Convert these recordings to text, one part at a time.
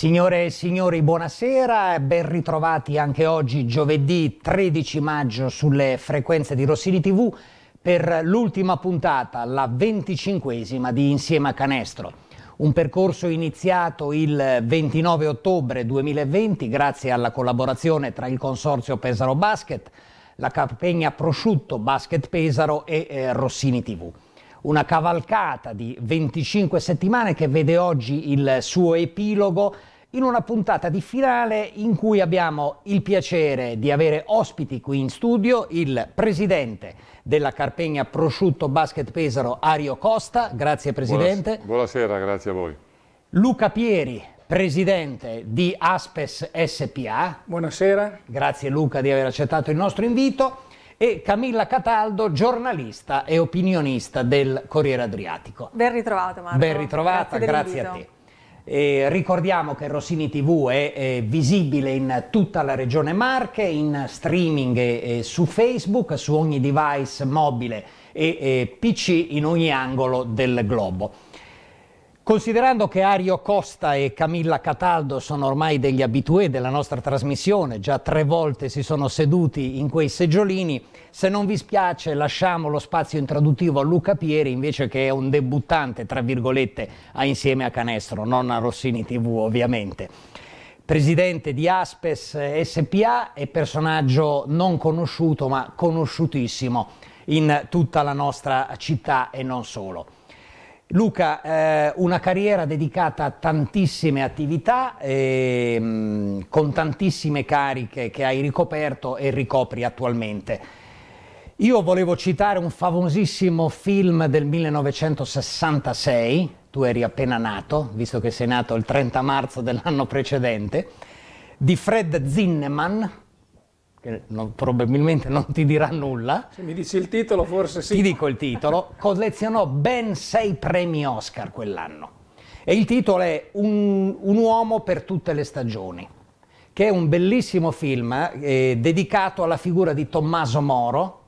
Signore e signori, buonasera, ben ritrovati anche oggi giovedì 13 maggio sulle frequenze di Rossini TV per l'ultima puntata, la venticinquesima di Insieme a Canestro. Un percorso iniziato il 29 ottobre 2020 grazie alla collaborazione tra il Consorzio Pesaro Basket, la Campegna Prosciutto Basket Pesaro e eh, Rossini TV una cavalcata di 25 settimane che vede oggi il suo epilogo in una puntata di finale in cui abbiamo il piacere di avere ospiti qui in studio il presidente della Carpegna Prosciutto Basket Pesaro Ario Costa, grazie presidente. Buonasera, grazie a voi. Luca Pieri, presidente di Aspes SPA. Buonasera. Grazie Luca di aver accettato il nostro invito e Camilla Cataldo, giornalista e opinionista del Corriere Adriatico. Ben ritrovato Marco. Ben ritrovata, grazie, grazie a te. Eh, ricordiamo che Rossini TV è, è, visibile in tutta la regione Marche, in streaming e, e su Facebook, su ogni device mobile e, e PC in ogni angolo del globo. Considerando che Ario Costa e Camilla Cataldo sono ormai degli abitué della nostra trasmissione, già tre volte si sono seduti in quei seggiolini, se non vi spiace lasciamo lo spazio introduttivo a Luca Pieri invece che è un debuttante, tra virgolette, a Insieme a Canestro, non a Rossini TV ovviamente. Presidente di Aspes SPA e personaggio non conosciuto ma conosciutissimo in tutta la nostra città e non solo. Luca, eh, una carriera dedicata a tantissime attività, eh, mh, con tantissime cariche che hai ricoperto e ricopri attualmente. Io volevo citare un famosissimo film del 1966, tu eri appena nato, visto che sei nato il 30 marzo dell'anno precedente, di Fred Zinnemann, che non, probabilmente non ti dirà nulla. Se mi dici il titolo forse sì. Ti dico il titolo. Collezionò ben sei premi Oscar quell'anno. E il titolo è un, un, uomo per tutte le stagioni, che è un bellissimo film eh, dedicato alla figura di Tommaso Moro,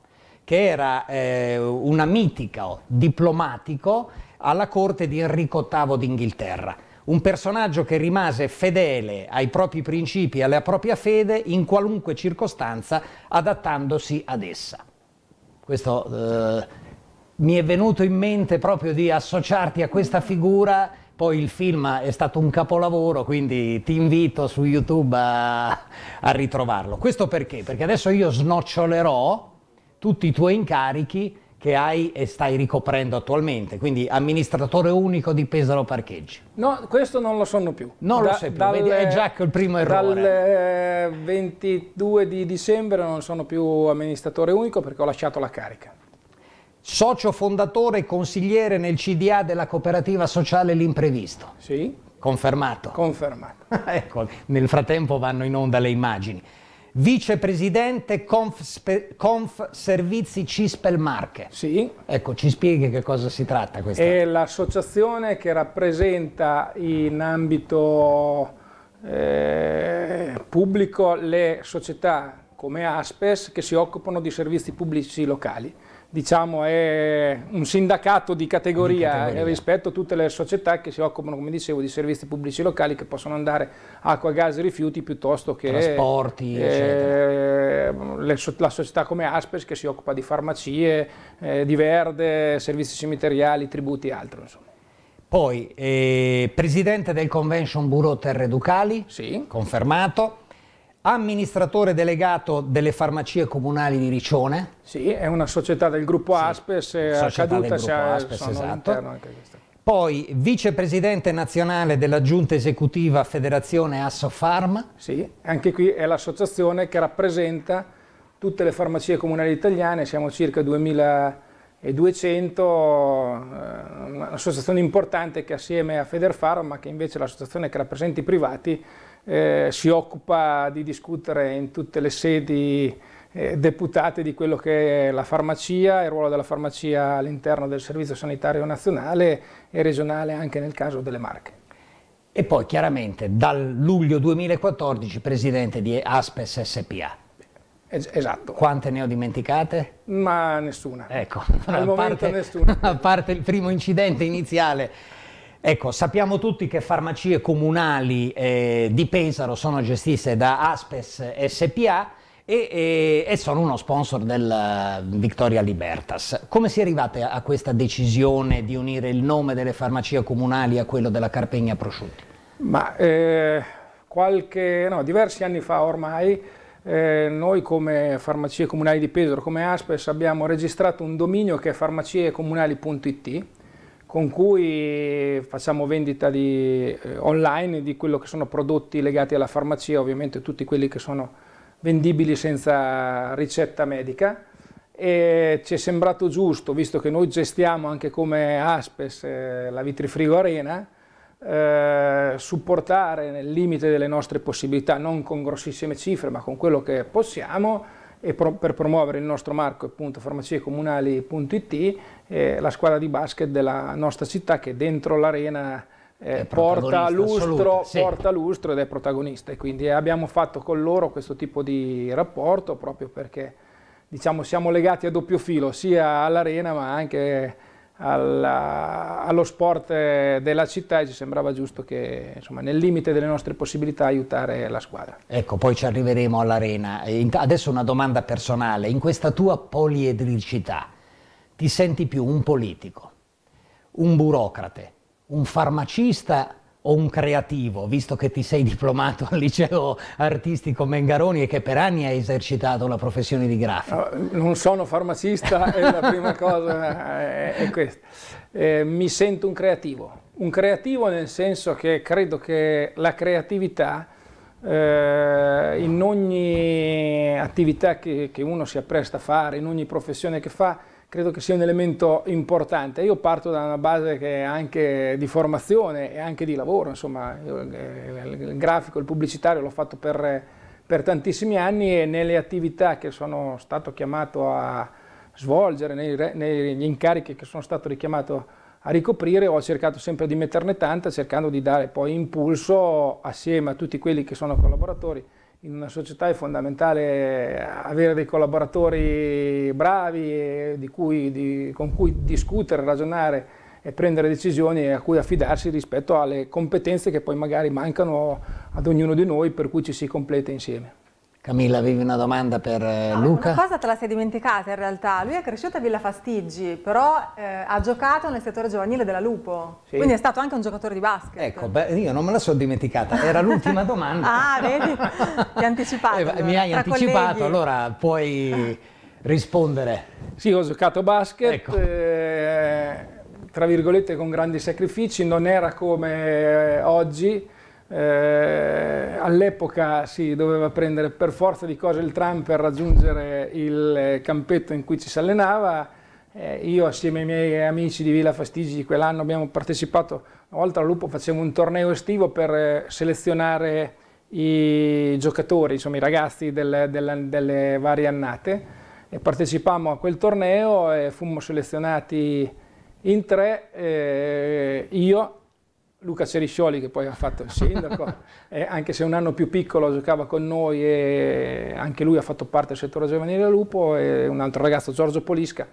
che era eh, un amico diplomatico alla corte di Enrico VIII d'Inghilterra un personaggio che rimase fedele ai propri principi e alla propria fede in qualunque circostanza, adattandosi ad essa. Questo eh, mi è venuto in mente proprio di associarti a questa figura, poi il film è stato un capolavoro, quindi ti invito su YouTube a, a ritrovarlo. Questo perché? Perché adesso io snocciolerò tutti i tuoi incarichi che hai e stai ricoprendo attualmente, quindi amministratore unico di Pesaro Parcheggi. No, questo non lo sono più. Non da, lo sei più, dalle, Vedi, è già il primo errore. Dal 22 eh, di dicembre non sono più amministratore unico perché ho lasciato la carica. Socio fondatore e consigliere nel CDA della cooperativa sociale L'Imprevisto. Sì. Confermato. Confermato. ecco, nel frattempo vanno in onda le immagini vicepresidente Conf, Conf Servizi Cispel Marche. Sì. Ecco, ci spieghi che cosa si tratta questa? È l'associazione che rappresenta in ambito eh, pubblico le società come Aspes che si occupano di servizi pubblici locali diciamo, è un sindacato di categoria, di categoria, eh, rispetto a tutte le società che si occupano, come dicevo, di servizi pubblici locali che possono andare acqua, gas, e rifiuti piuttosto che trasporti, eh, le, la società come Aspes che si occupa di farmacie, eh, di verde, servizi cimiteriali, tributi e altro. Insomma. Poi, eh, presidente del Convention Bureau Terre Ducali, sì. confermato amministratore delegato delle farmacie comunali di Riccione. Sì, è una società del gruppo Aspes, sì, è caduta, cioè, Aspes, sono esatto. anche Poi vicepresidente nazionale della giunta esecutiva Federazione Assofarm. Sì, anche qui è l'associazione che rappresenta tutte le farmacie comunali italiane, siamo circa 2200, eh, un'associazione importante che assieme a Federfarm, ma che invece è l'associazione che rappresenta i privati, eh, si occupa di discutere in tutte le sedi eh, deputate di quello che è la farmacia, il ruolo della farmacia all'interno del Servizio Sanitario Nazionale e regionale anche nel caso delle Marche. E poi chiaramente dal luglio 2014 presidente di Aspes SPA. Esatto. Quante ne ho dimenticate? Ma nessuna. Ecco, Al a, parte, nessuna. a parte il primo incidente iniziale Ecco, sappiamo tutti che farmacie comunali eh, di Pesaro sono gestite da Aspes SPA e, e, eh, e, sono uno sponsor del eh, Victoria Libertas. Come si è arrivate a questa decisione di unire il nome delle farmacie comunali a quello della Carpegna Prosciutti? Ma eh, qualche, no, diversi anni fa ormai eh, noi come farmacie comunali di Pesaro, come Aspes, abbiamo registrato un dominio che è farmaciecomunali.it con cui facciamo vendita di, eh, online di quello che sono prodotti legati alla farmacia, ovviamente tutti quelli che sono vendibili senza ricetta medica e ci è sembrato giusto, visto che noi gestiamo anche come Aspes eh, la Vitrifrigo Arena, eh, supportare nel limite delle nostre possibilità, non con grossissime cifre ma con quello che possiamo, e pro per promuovere il nostro marco appunto farmaciecomunali.it eh, la squadra di basket della nostra città che dentro l'arena eh, porta, lustro, sì. porta lustro ed è protagonista e quindi abbiamo fatto con loro questo tipo di rapporto proprio perché diciamo, siamo legati a doppio filo sia all'arena ma anche alla, allo sport eh, della città e ci sembrava giusto che insomma, nel limite delle nostre possibilità aiutare la squadra. Ecco, poi ci arriveremo all'arena. Adesso una domanda personale, in questa tua poliedricità ti senti più un politico, un burocrate, un farmacista o un creativo, visto che ti sei diplomato al liceo artistico Mengaroni e che per anni hai esercitato la professione di grafico? Ah, non sono farmacista, è la prima cosa è questa. Eh, mi sento un creativo, un creativo nel senso che credo che la creatività eh, in ogni attività che, che uno si appresta a fare, in ogni professione che fa, credo che sia un elemento importante. Io parto da una base che è anche di formazione e anche di lavoro, insomma, io, eh, il grafico, il pubblicitario l'ho fatto per, per tantissimi anni e nelle attività che sono stato chiamato a svolgere, nei, negli incarichi che sono stato richiamato a ricoprire, ho cercato sempre di metterne tanta, cercando di dare poi impulso assieme a tutti quelli che sono collaboratori in una società è fondamentale avere dei collaboratori bravi di cui, di, con cui discutere, ragionare e prendere decisioni e a cui affidarsi rispetto alle competenze che poi magari mancano ad ognuno di noi per cui ci si completa insieme. Camilla, avevi una domanda per eh, no, Luca? Una cosa te la sei dimenticata in realtà. Lui è cresciuto a Villa Fastiggi, però eh, ha giocato nel settore giovanile della Lupo. Sì. Quindi è stato anche un giocatore di basket. Ecco, beh, io non me la sono dimenticata. Era l'ultima domanda. ah, vedi? Ti anticipato. Eh, mi hai anticipato, colleghi. allora puoi rispondere. Sì, ho giocato basket. Ecco. Eh, tra virgolette con grandi sacrifici, non era come eh, oggi, eh, all'epoca si doveva prendere per forza di cose il tram per raggiungere il eh, campetto in cui ci si allenava. Eh, io assieme ai miei amici di Villa Fastigi quell'anno abbiamo partecipato, una volta al Lupo facevo un torneo estivo per eh, selezionare i giocatori, insomma i ragazzi del, del, delle varie annate. E partecipammo a quel torneo e fummo selezionati in tre, eh, io, Luca Ceriscioli che poi ha fatto il sindaco, eh, anche se un anno più piccolo giocava con noi e anche lui ha fatto parte del settore giovanile Lupo e un altro ragazzo Giorgio Polisca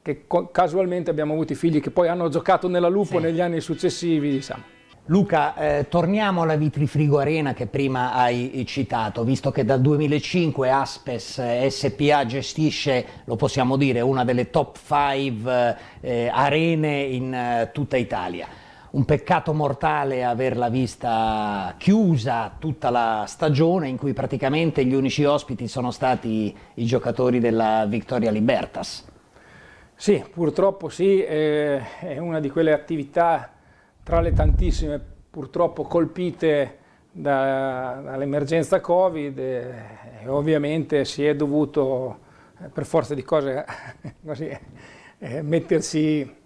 che casualmente abbiamo avuto i figli che poi hanno giocato nella Lupo sì. negli anni successivi diciamo. Luca, eh, torniamo alla Vitrifrigo Arena che prima hai citato, visto che dal 2005 Aspes eh, SPA gestisce, lo possiamo dire, una delle top 5 eh, arene in eh, tutta Italia un peccato mortale averla vista chiusa tutta la stagione in cui praticamente gli unici ospiti sono stati i giocatori della Victoria Libertas. Sì, purtroppo sì, eh, è una di quelle attività tra le tantissime purtroppo colpite da, dall'emergenza Covid e, e ovviamente si è dovuto eh, per forza di cose così, eh, mettersi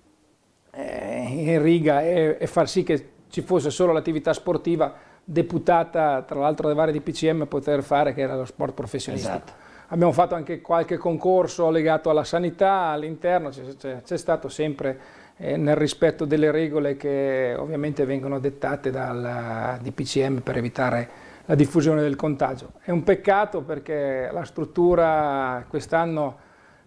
eh, in riga e, e far sì che ci fosse solo l'attività sportiva deputata tra l'altro da varie DPCM a poter fare che era lo sport professionistico. Esatto. Abbiamo fatto anche qualche concorso legato alla sanità all'interno, c'è stato sempre eh, nel rispetto delle regole che ovviamente vengono dettate dal DPCM per evitare la diffusione del contagio. È un peccato perché la struttura quest'anno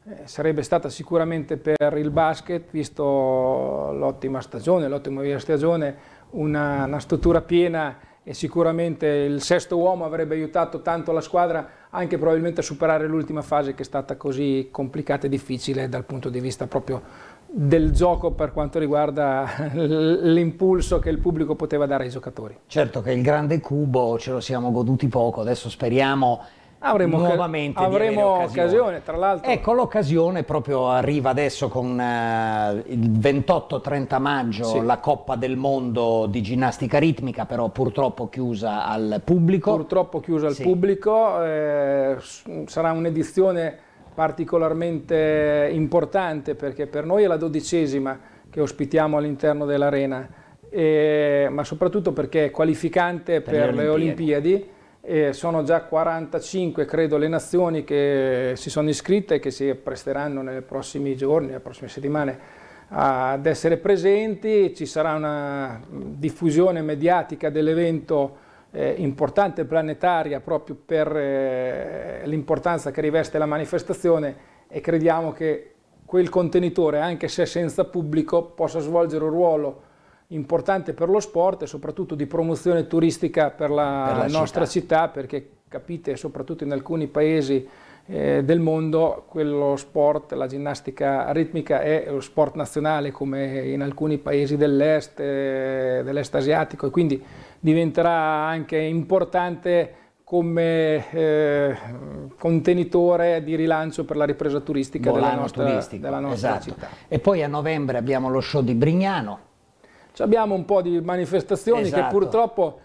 eh, sarebbe stata sicuramente per il basket, visto l'ottima stagione, l'ottima via stagione, una, una struttura piena e sicuramente il sesto uomo avrebbe aiutato tanto la squadra anche probabilmente a superare l'ultima fase che è stata così complicata e difficile dal punto di vista proprio del gioco per quanto riguarda l'impulso che il pubblico poteva dare ai giocatori. Certo che il grande cubo ce lo siamo goduti poco, adesso speriamo avremo nuovamente avremo occasione. occasione. tra l'altro ecco l'occasione proprio arriva adesso con eh, il 28-30 maggio sì. la Coppa del Mondo di ginnastica ritmica però purtroppo chiusa al pubblico purtroppo chiusa al sì. pubblico eh, sarà un'edizione particolarmente importante perché per noi è la dodicesima che ospitiamo all'interno dell'arena ma soprattutto perché è qualificante per, per le Olimpiadi, le Olimpiadi e sono già 45, credo, le nazioni che si sono iscritte e che si presteranno nei prossimi giorni, nelle prossime settimane ad essere presenti, ci sarà una mm, diffusione mediatica dell'evento eh, importante planetaria proprio per eh, l'importanza che riveste la manifestazione e crediamo che quel contenitore, anche se senza pubblico, possa svolgere un ruolo importante per lo sport e soprattutto di promozione turistica per la, per la nostra città. città. perché capite soprattutto in alcuni paesi eh, del mondo quello sport, la ginnastica ritmica è lo sport nazionale come in alcuni paesi dell'est, eh, dell'est asiatico e quindi diventerà anche importante come eh, contenitore di rilancio per la ripresa turistica Volano della nostra, della nostra esatto. città. E poi a novembre abbiamo lo show di Brignano, abbiamo un po' di manifestazioni esatto. che purtroppo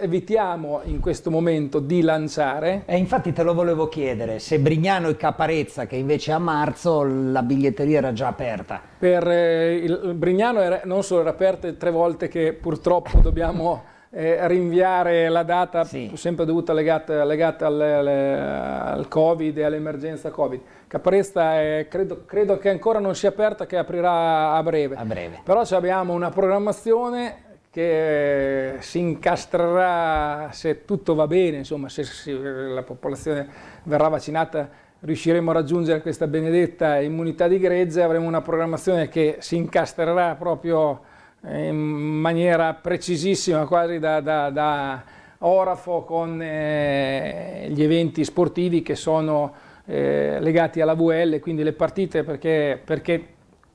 evitiamo in questo momento di lanciare. E infatti te lo volevo chiedere, se Brignano e Caparezza, che invece a marzo la biglietteria era già aperta. Per eh, il, Brignano era, non solo era aperta tre volte che purtroppo dobbiamo eh, rinviare la data, sì. sempre dovuta legata, legata al, al, Covid e all'emergenza Covid. Capresta è, credo, credo, che ancora non sia aperta, che aprirà a breve. A breve. Però abbiamo una programmazione che si incastrerà se tutto va bene, insomma, se, se la popolazione verrà vaccinata riusciremo a raggiungere questa benedetta immunità di gregge, avremo una programmazione che si incastrerà proprio in maniera precisissima, quasi da, da, da orafo con eh, gli eventi sportivi che sono eh, legati alla VL, quindi le partite perché, perché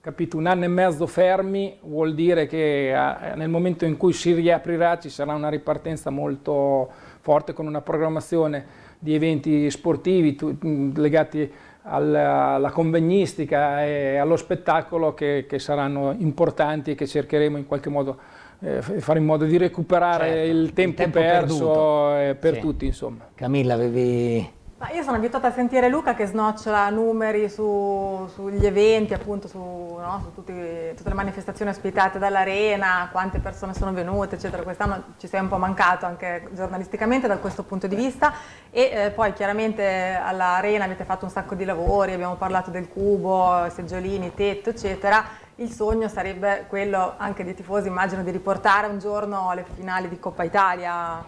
capito, un anno e mezzo fermi vuol dire che nel momento in cui si riaprirà ci sarà una ripartenza molto forte con una programmazione di eventi sportivi tu, legati alla, convegnistica e allo spettacolo che, che, saranno importanti e che cercheremo in qualche modo eh, fare in modo di recuperare certo, il, tempo il, tempo perso perduto. per sì. tutti insomma. Camilla avevi ma io sono abituata a sentire Luca che snocciola numeri su, sugli eventi, appunto su, no, su tutti, tutte le manifestazioni ospitate dall'arena, quante persone sono venute, eccetera. Quest'anno ci sei un po' mancato anche giornalisticamente da questo punto di vista e eh, poi chiaramente all'arena avete fatto un sacco di lavori, abbiamo parlato del cubo, seggiolini, tetto, eccetera. Il sogno sarebbe quello anche dei tifosi, immagino, di riportare un giorno le finali di Coppa Italia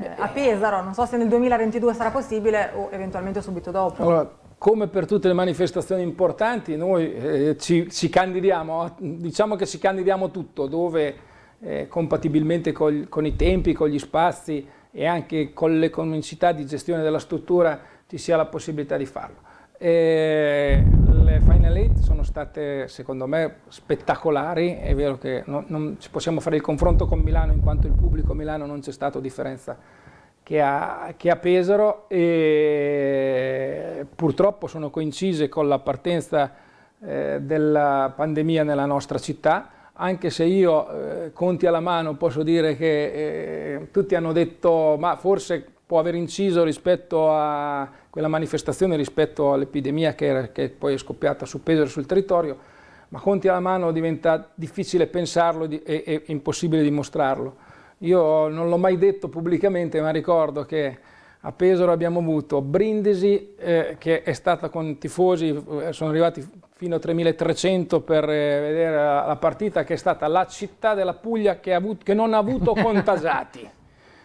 eh, a Pesaro, non so se nel 2022 sarà possibile o eventualmente subito dopo. Allora, come per tutte le manifestazioni importanti, noi eh, ci, ci, candidiamo, diciamo che ci candidiamo tutto, dove eh, compatibilmente col, con i tempi, con gli spazi e anche con le convincità di gestione della struttura ci sia la possibilità di farlo. Eh, le Final Eight sono state secondo me spettacolari, è vero che non, non ci possiamo fare il confronto con Milano in quanto il pubblico a Milano non c'è stata differenza che a, che a, Pesaro e purtroppo sono coincise con la partenza eh, della pandemia nella nostra città, anche se io eh, conti alla mano posso dire che eh, tutti hanno detto ma forse può aver inciso rispetto a quella manifestazione rispetto all'epidemia che, che poi è scoppiata su Pesaro e sul territorio, ma conti alla mano diventa difficile pensarlo e, e impossibile dimostrarlo. Io non l'ho mai detto pubblicamente, ma ricordo che a Pesaro abbiamo avuto Brindisi, eh, che è stata con tifosi, eh, sono arrivati fino a 3.300 per eh, vedere la partita, che è stata la città della Puglia che, avuto, che non ha avuto contagiati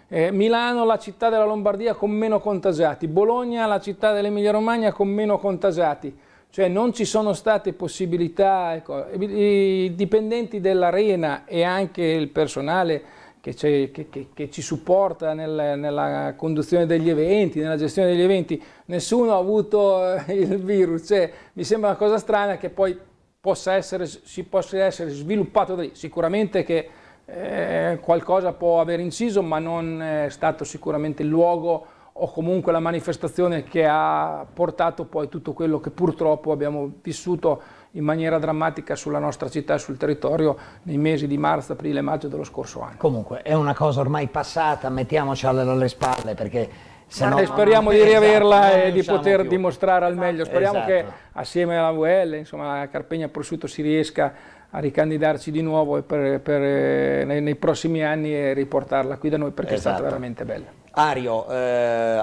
eh, Milano la città della Lombardia con meno contagiati, Bologna la città dell'Emilia Romagna con meno contagiati, cioè non ci sono state possibilità, ecco, i dipendenti dell'arena e anche il personale che, che, che, che ci supporta nel, nella conduzione degli eventi, nella gestione degli eventi, nessuno ha avuto eh, il virus, cioè, mi sembra una cosa strana che poi possa essere, si possa essere sviluppato da lì, sicuramente che eh, qualcosa può aver inciso, ma non è stato sicuramente il luogo o comunque la manifestazione che ha portato poi tutto quello che purtroppo abbiamo vissuto in maniera drammatica sulla nostra città e sul territorio nei mesi di marzo, aprile e maggio dello scorso anno. Comunque è una cosa ormai passata, mettiamocela alle spalle perché se no, speriamo di riaverla esatto, e di poter più. dimostrare al meglio, speriamo esatto. che assieme alla VL, insomma a Carpegna Prosciutto si riesca a a ricandidarci di nuovo per, per, eh, nei, nei, prossimi anni e riportarla qui da noi perché esatto. è stata esatto. veramente bella. Ario, eh,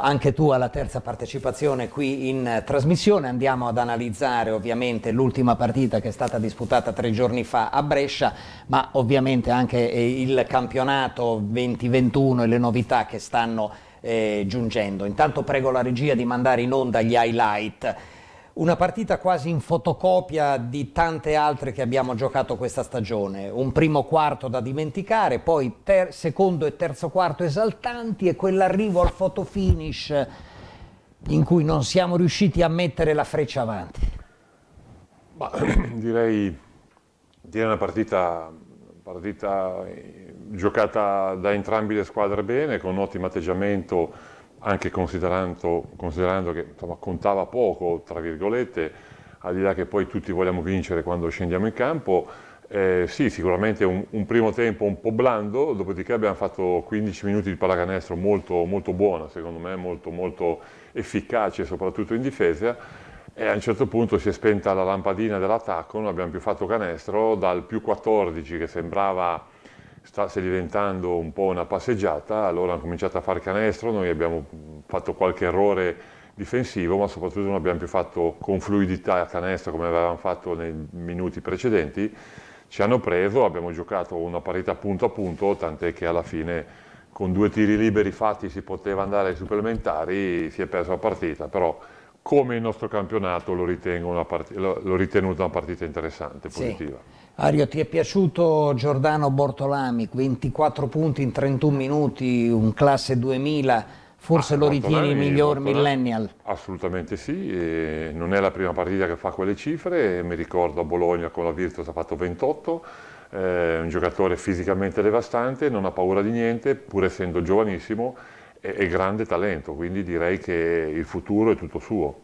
anche tu alla terza partecipazione qui in trasmissione, andiamo ad analizzare ovviamente l'ultima partita che è stata disputata tre giorni fa a Brescia, ma ovviamente anche eh, il campionato 2021 e le novità che stanno eh, giungendo. Intanto prego la regia di mandare in onda gli highlight una partita quasi in fotocopia di tante altre che abbiamo giocato questa stagione. Un primo quarto da dimenticare, poi ter- secondo e terzo quarto esaltanti e quell'arrivo al fotofinish in cui non siamo riusciti a mettere la freccia avanti. Bah, direi, direi una partita, partita eh, giocata da entrambe le squadre bene, con un ottimo atteggiamento anche considerando, considerando che insomma, contava poco, tra virgolette, al di là che poi tutti vogliamo vincere quando scendiamo in campo, eh, sì, sicuramente un, un, primo tempo un po' blando, dopodiché abbiamo fatto 15 minuti di pallacanestro molto, molto buona, secondo me, molto, molto efficace, soprattutto in difesa. E a un certo punto si è spenta la lampadina dell'attacco, non abbiamo più fatto canestro, dal più 14 che sembrava sta diventando un po' una passeggiata, allora hanno cominciato a fare canestro, noi abbiamo fatto qualche errore difensivo, ma soprattutto non abbiamo più fatto con fluidità a canestro come avevamo fatto nei minuti precedenti, ci hanno preso, abbiamo giocato una partita punto a punto, tant'è che alla fine con due tiri liberi fatti si poteva andare ai supplementari, si è persa la partita, però come il nostro campionato l'ho ritenuta una partita interessante, positiva. Sì. Ario, ti è piaciuto Giordano Bortolami, 24 punti in 31 minuti, un classe 2000, forse ah, lo Bortolami, ritieni il miglior Bortolami, millennial? Assolutamente sì, e non è la prima partita che fa quelle cifre, mi ricordo a Bologna con la Virtus ha fatto 28, è eh, un giocatore fisicamente devastante, non ha paura di niente, pur essendo giovanissimo, è grande talento, quindi direi che il futuro è tutto suo.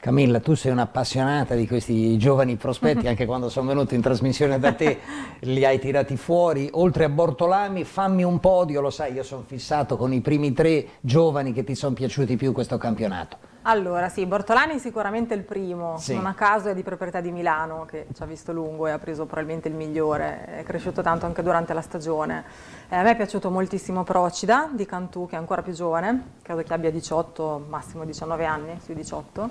Camilla, tu sei un'appassionata di questi giovani prospetti, mhm. anche quando sono venuto in trasmissione da te li hai tirati fuori. Oltre a Bortolami, fammi un podio, lo sai, io sono fissato con i primi tre giovani che ti sono piaciuti più questo campionato. Allora, sì, Bortolani è sicuramente il primo, sì. non a caso è di proprietà di Milano, che ci ha visto lungo e ha preso probabilmente il migliore, è cresciuto tanto anche durante la stagione. Eh, a me è piaciuto moltissimo Procida di Cantù, che è ancora più giovane, credo che abbia 18, massimo 19 anni, sui 18,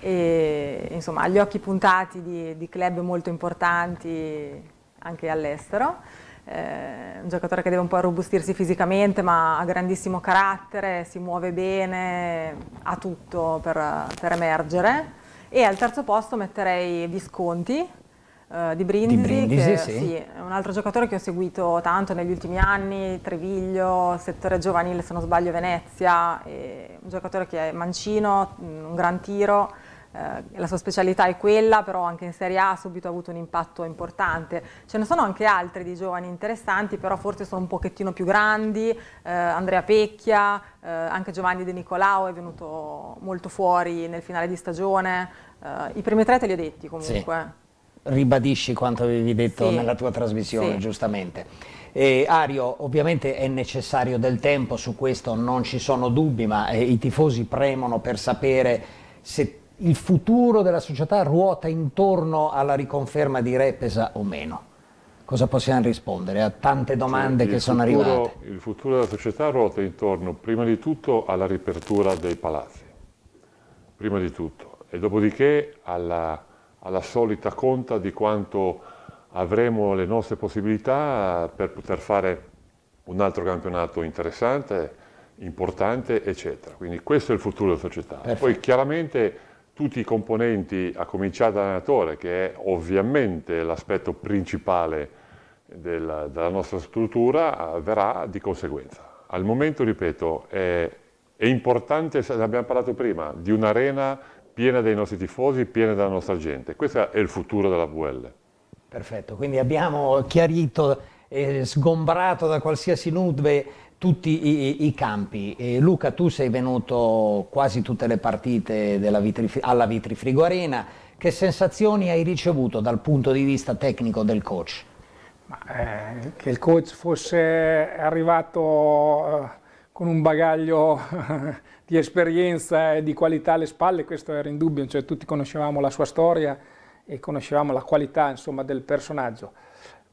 e insomma ha gli occhi puntati di, di club molto importanti anche all'estero eh, un giocatore che deve un po' arrobustirsi fisicamente ma ha grandissimo carattere, si muove bene, ha tutto per, per emergere. E al terzo posto metterei Visconti, Uh, di Brindisi, di Brindisi che, sì. Sì, è un altro giocatore che ho seguito tanto negli ultimi anni, Treviglio, settore giovanile se non sbaglio Venezia, un giocatore che è mancino, un gran tiro eh, la sua specialità è quella, però anche in Serie A ha subito avuto un impatto importante. Ce ne sono anche altri di giovani interessanti, però forse sono un pochettino più grandi, eh, Andrea Pecchia, eh, anche Giovanni De Nicolao è venuto molto fuori nel finale di stagione, eh, i primi tre te li ho detti comunque. Sì. Ribadisci quanto avevi detto sì. nella tua trasmissione, sì. giustamente. Eh, Ario, ovviamente è necessario del tempo, su questo non ci sono dubbi, ma eh, i tifosi premono per sapere se il futuro della società ruota intorno alla riconferma di Repesa o meno? Cosa possiamo rispondere a tante domande cioè, che sono arrivate? Il futuro della società ruota intorno prima di tutto alla riapertura dei palazzi, prima di tutto, e dopodiché alla, alla solita conta di quanto avremo le nostre possibilità per poter fare un altro campionato interessante, importante, eccetera. Quindi questo è il futuro della società. Perfetto. Poi chiaramente tutti i componenti, a cominciare dall'allenatore, che è ovviamente l'aspetto principale della, della, nostra struttura, verrà di conseguenza. Al momento, ripeto, è, è importante, abbiamo parlato prima, di un'arena piena dei nostri tifosi, piena della nostra gente. Questo è il futuro della VL. Perfetto, quindi abbiamo chiarito e sgombrato da qualsiasi nube tutti i, i campi. E Luca, tu sei venuto quasi tutte le partite vitrif alla Vitrifrigo Arena. Che sensazioni hai ricevuto dal punto di vista tecnico del coach? Ma, eh, che il coach fosse arrivato eh, con un bagaglio di esperienza e di qualità alle spalle, questo era indubbio, cioè, tutti conoscevamo la sua storia e conoscevamo la qualità insomma, del personaggio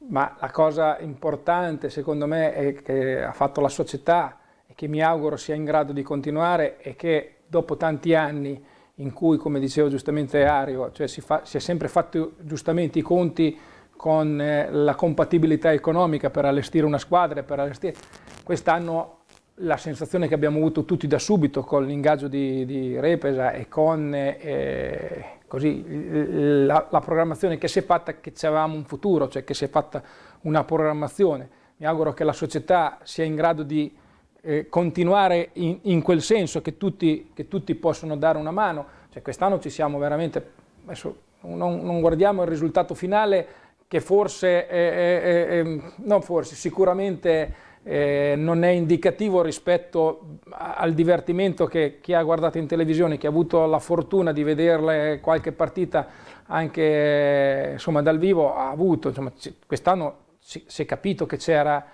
ma la cosa importante secondo me è che ha fatto la società e che mi auguro sia in grado di continuare è che dopo tanti anni in cui, come dicevo giustamente Ario, cioè si, fa, si, è sempre fatto giustamente i conti con eh, la compatibilità economica per allestire una squadra, per allestire... Quest'anno la sensazione che abbiamo avuto tutti da subito con l'ingaggio di, di, Repesa e con... Eh, così la, la, programmazione che si è fatta che avevamo un futuro, cioè che si è fatta una programmazione. Mi auguro che la società sia in grado di eh, continuare in, in, quel senso, che tutti, che tutti, possono dare una mano. Cioè, quest'anno ci siamo veramente, adesso non, non, guardiamo il risultato finale che forse, eh, eh, non forse, sicuramente eh, non è indicativo rispetto al divertimento che chi ha guardato in televisione, chi ha avuto la fortuna di vederle qualche partita anche insomma, dal vivo, ha avuto. Quest'anno si, si è capito che c'era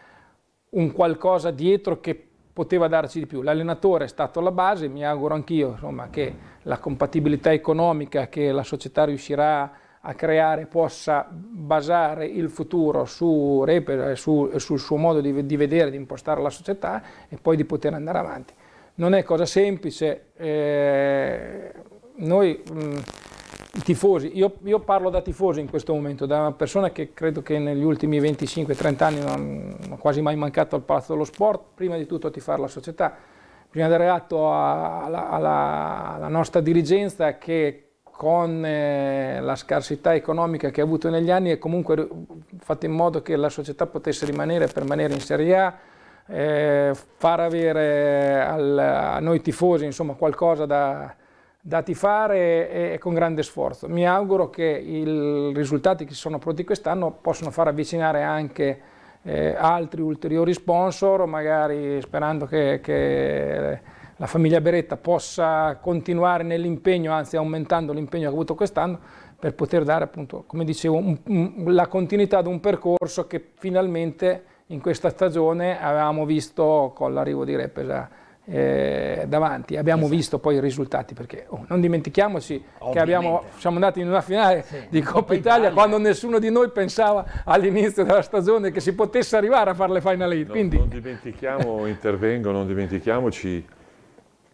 un qualcosa dietro che poteva darci di più. L'allenatore è stato la base, mi auguro anch'io che la compatibilità economica che la società riuscirà a a creare possa basare il futuro su Repera e su, sul suo modo di, di, vedere, di impostare la società e poi di poter andare avanti. Non è cosa semplice, eh, noi mh, mm, tifosi, io, io, parlo da tifosi in questo momento, da una persona che credo che negli ultimi 25-30 anni non, ha quasi mai mancato al Palazzo dello Sport, prima di tutto a tifare la società, prima di dare atto alla, alla, alla nostra dirigenza che con eh, la scarsità economica che ha avuto negli anni è comunque fatto in modo che la società potesse rimanere e permanere in Serie A, eh, far avere al, a noi tifosi insomma, qualcosa da, da tifare e, e, con grande sforzo. Mi auguro che i risultati che si sono prodotti quest'anno possano far avvicinare anche eh, altri ulteriori sponsor, magari sperando che, che la famiglia Beretta possa continuare nell'impegno, anzi aumentando l'impegno che ha avuto quest'anno, per poter dare appunto, come dicevo, un, un, la continuità ad un percorso che finalmente in questa stagione avevamo visto con l'arrivo di Repesa eh, davanti. Abbiamo esatto. visto poi i risultati, perché oh, non dimentichiamoci Ovviamente. che abbiamo, siamo andati in una finale sì, di Coppa, Coppa Italia, Italia, quando nessuno di noi pensava all'inizio della stagione che si potesse arrivare a fare le Final Eight. No, Quindi... Non dimentichiamo, intervengo, non dimentichiamoci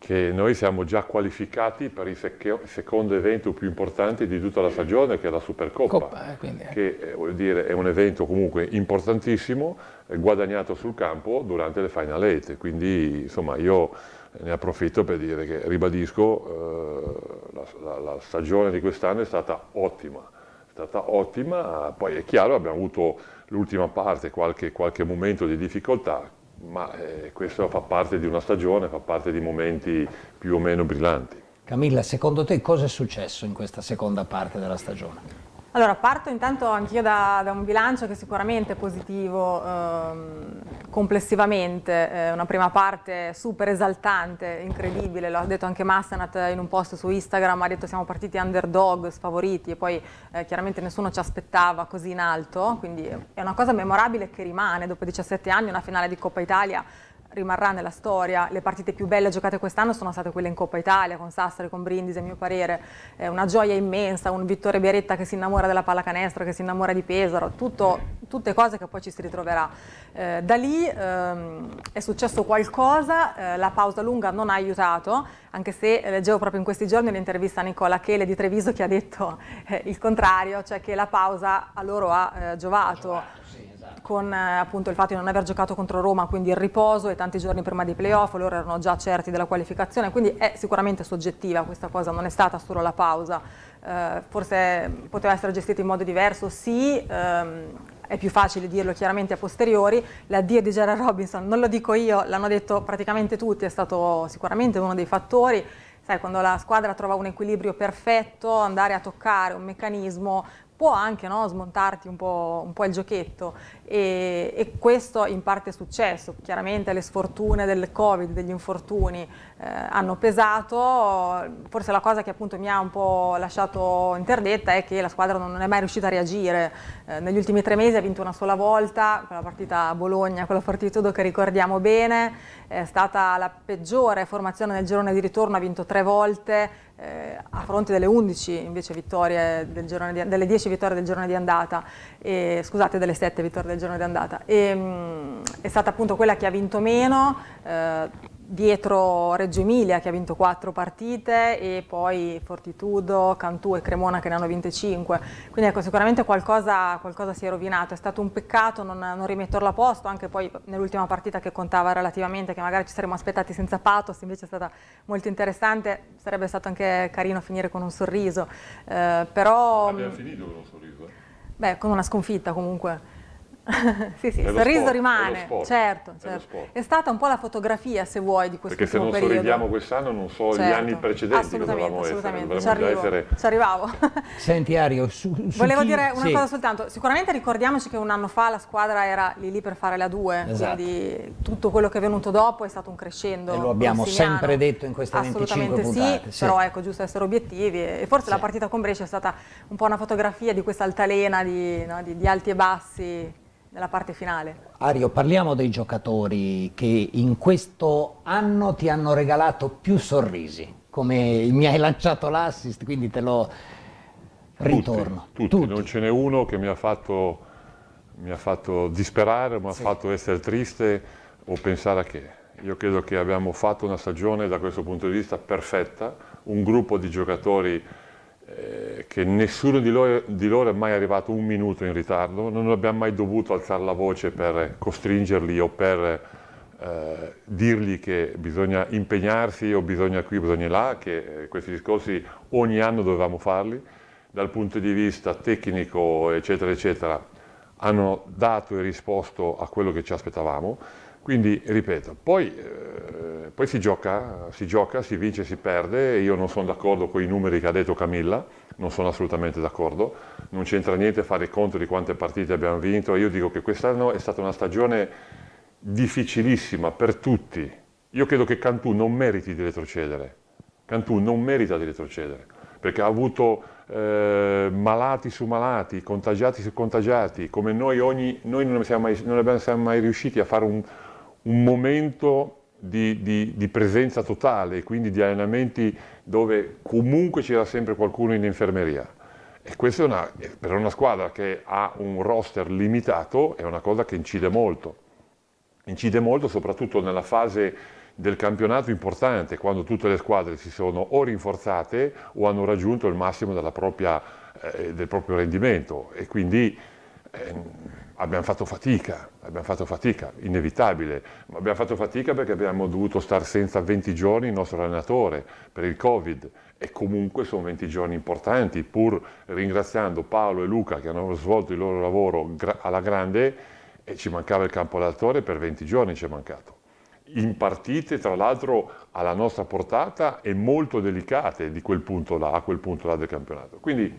che noi siamo già qualificati per il secondo evento più importante di tutta la stagione, che è la Supercoppa, Coppa, eh, eh. che eh, vuol dire, è un evento comunque importantissimo, eh, guadagnato sul campo durante le Final Eight. Quindi insomma io ne approfitto per dire che ribadisco, la, la, la stagione di quest'anno è stata ottima, è stata ottima, poi è chiaro abbiamo avuto l'ultima parte qualche, qualche momento di difficoltà ma eh, questo fa parte di una stagione, fa parte di momenti più o meno brillanti. Camilla, secondo te cosa è successo in questa seconda parte della stagione? Allora, parto intanto anch'io da, da, un bilancio che sicuramente è positivo ehm, complessivamente, eh, una prima parte super esaltante, incredibile, lo ha detto anche Massanat in un post su Instagram, ha detto siamo partiti underdog, sfavoriti e poi eh, chiaramente nessuno ci aspettava così in alto, quindi è una cosa memorabile che rimane dopo 17 anni, una finale di Coppa Italia rimarrà nella storia. Le partite più belle giocate quest'anno sono state quelle in Coppa Italia, con Sassari, con Brindisi, a mio parere. È una gioia immensa, un Vittore Beretta che si innamora della pallacanestro, che si innamora di Pesaro, tutto, tutte cose che poi ci si ritroverà. Eh, da lì ehm, è successo qualcosa, eh, la pausa lunga non ha aiutato, anche se leggevo proprio in questi giorni l'intervista a Nicola Chele di Treviso che ha detto eh, il contrario, cioè che la pausa a loro ha eh, giovato. giovato sì con eh, appunto il fatto di non aver giocato contro Roma, quindi il riposo e tanti giorni prima dei playoff, loro erano già certi della qualificazione, quindi è sicuramente soggettiva questa cosa, non è stata solo la pausa, eh, forse poteva essere gestita in modo diverso, sì, ehm, è più facile dirlo chiaramente a posteriori, l'addio di Gerard Robinson, non lo dico io, l'hanno detto praticamente tutti, è stato sicuramente uno dei fattori, sai, quando la squadra trova un equilibrio perfetto, andare a toccare un meccanismo può anche no, smontarti un po', un po', il giochetto e, e, questo in parte è successo, chiaramente le sfortune del Covid, degli infortuni eh, hanno pesato, forse la cosa che appunto mi ha un po' lasciato interdetta è che la squadra non, è mai riuscita a reagire, eh, negli ultimi tre mesi ha vinto una sola volta, quella partita a Bologna, quella fortitudo che ricordiamo bene, è stata la peggiore formazione nel girone di ritorno, ha vinto tre volte, eh, a fronte delle 11 invece vittorie del giorno di, delle 10 vittorie del girone di andata, e, scusate delle 7 vittorie del giorno di andata, e, ehm, mh, è stata appunto quella che ha vinto meno, eh, dietro Reggio Emilia che ha vinto quattro partite e poi Fortitudo, Cantù e Cremona che ne hanno vinte cinque. quindi ecco sicuramente qualcosa, qualcosa si è rovinato è stato un peccato non, non rimetterlo a posto anche poi nell'ultima partita che contava relativamente che magari ci saremmo aspettati senza Patos invece è stata molto interessante sarebbe stato anche carino finire con un sorriso eh, però abbiamo finito con un sorriso eh? beh con una sconfitta comunque sì, sì, il sorriso sport, rimane, sport, certo, certo. È stata un po' la fotografia, se vuoi, di questo periodo. Perché se non sorridiamo quest'anno, non so certo. gli anni certo. precedenti assolutamente, come assolutamente. Essere, ci, arrivo, essere... ci arrivavo. Senti Ario, su, su Volevo chi? dire una sì. cosa soltanto, sicuramente ricordiamoci che un anno fa la squadra era lì lì per fare la 2, esatto. quindi tutto quello che è venuto dopo è stato un crescendo. E lo abbiamo sempre detto in queste 25 puntate. Assolutamente sì, sì, però ecco, giusto essere obiettivi e forse sì. la partita con Brescia è stata un po' una fotografia di questa altalena di, no, di, di alti e bassi nella parte finale. Ario, parliamo dei giocatori che in questo anno ti hanno regalato più sorrisi, come mi hai lanciato l'assist, quindi te lo ritorno. Tutti, tutti. tutti. non ce n'è uno che mi ha fatto, mi ha fatto disperare, mi ha sì. fatto essere triste o pensare a che. Io credo che abbiamo fatto una stagione da questo punto di vista perfetta, un gruppo di giocatori eh, che nessuno di loro, di loro, è mai arrivato un minuto in ritardo, non abbiamo mai dovuto alzare la voce per costringerli o per eh, dirgli che bisogna impegnarsi o bisogna qui, bisogna là, che eh, questi discorsi ogni anno dovevamo farli, dal punto di vista tecnico eccetera eccetera hanno dato e risposto a quello che ci aspettavamo quindi, ripeto, poi, eh, poi si, gioca, si gioca, si vince, si perde, io non sono d'accordo con i numeri che ha detto Camilla, non sono assolutamente d'accordo, non c'entra niente fare conto di quante partite abbiamo vinto, io dico che quest'anno è stata una stagione difficilissima per tutti, io credo che Cantù non meriti di retrocedere, Cantù non merita di retrocedere, perché ha avuto eh, malati su malati, contagiati su contagiati, come noi, ogni, noi non, siamo mai, non siamo mai riusciti a fare un un momento di, di, di, presenza totale, quindi di allenamenti dove comunque c'era sempre qualcuno in infermeria. E questa è una, per una squadra che ha un roster limitato è una cosa che incide molto. Incide molto soprattutto nella fase del campionato importante, quando tutte le squadre si sono o rinforzate o hanno raggiunto il massimo propria, eh, del proprio rendimento. E quindi eh, abbiamo fatto fatica, abbiamo fatto fatica, inevitabile, ma abbiamo fatto fatica perché abbiamo dovuto stare senza 20 giorni il nostro allenatore per il Covid e comunque sono 20 giorni importanti, pur ringraziando Paolo e Luca che hanno svolto il loro lavoro alla grande e ci mancava il campo allenatore per 20 giorni ci è mancato. In partite tra l'altro alla nostra portata e molto delicate di quel punto là, a quel punto là del campionato. Quindi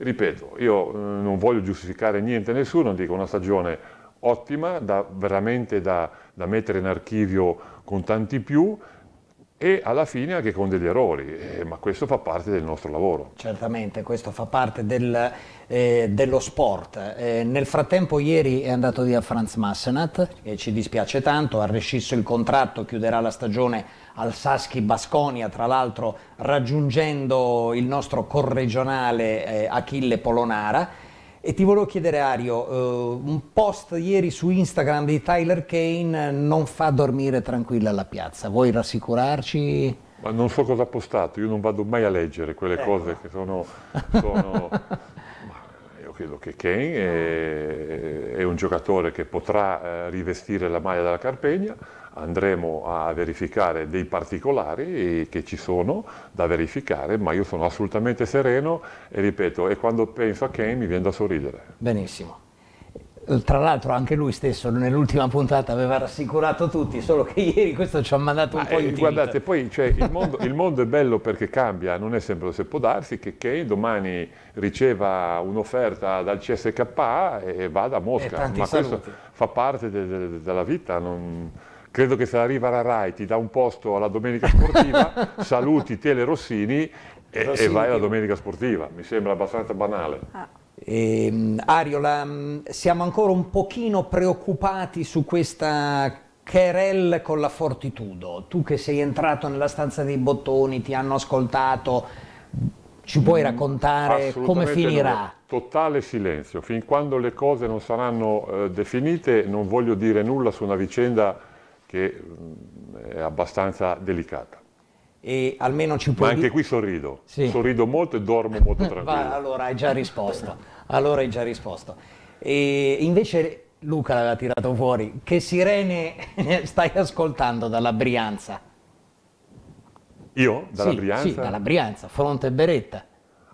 ripeto, io eh, non voglio giustificare niente a nessuno, dico una stagione ottima, da, veramente da, da, mettere in archivio con tanti più e alla fine anche con degli errori, eh, ma questo fa parte del nostro lavoro. Certamente, questo fa parte del, eh, dello sport. Eh, nel frattempo ieri è andato via Franz Massenat e ci dispiace tanto, ha rescisso il contratto, chiuderà la stagione al Saschi Basconia, tra l'altro raggiungendo il nostro corregionale eh, Achille Polonara. E ti volevo chiedere Ario, eh, un post ieri su Instagram di Tyler Kane non fa dormire tranquilla la piazza, vuoi rassicurarci? Ma non so cosa ha postato, io non vado mai a leggere quelle ecco. cose che sono... sono... io credo che Kane è, è, un giocatore che potrà eh, rivestire la maglia della Carpegna, andremo a verificare dei particolari che ci sono da verificare, ma io sono assolutamente sereno e ripeto, e quando penso a Kane mi viene da sorridere. Benissimo tra l'altro anche lui stesso nell'ultima puntata aveva rassicurato tutti, solo che ieri questo ci ha mandato un Ma po' eh, in Guardate, tilt. poi cioè, il, mondo, il, mondo, è bello perché cambia, non è sempre, se può darsi che Kane domani riceva un'offerta dal CSK e vada a Mosca, ma saluti. questo fa parte de, de, della vita, non, credo che se arriva la RAI ti dà un posto alla domenica sportiva, saluti Tele Rossini e, Rossini. e vai alla domenica sportiva, mi sembra abbastanza banale. Ah. Eh, Ariola, mm, siamo ancora un pochino preoccupati su questa querel con la Fortitudo. Tu che sei entrato nella stanza dei bottoni, ti hanno ascoltato, ci puoi mm, raccontare mm, come finirà? No. Totale silenzio, fin quando le cose non saranno eh, definite non voglio dire nulla su una vicenda che mm, è abbastanza delicata. E almeno ci puoi Ma anche qui sorrido, sì. sorrido molto e dormo molto tranquillo. Va, allora hai già risposto, allora hai già risposto. E invece Luca l'aveva tirato fuori, che sirene stai ascoltando dalla Brianza? Io? Dalla sì, Brianza? Sì, dalla Brianza, fronte beretta.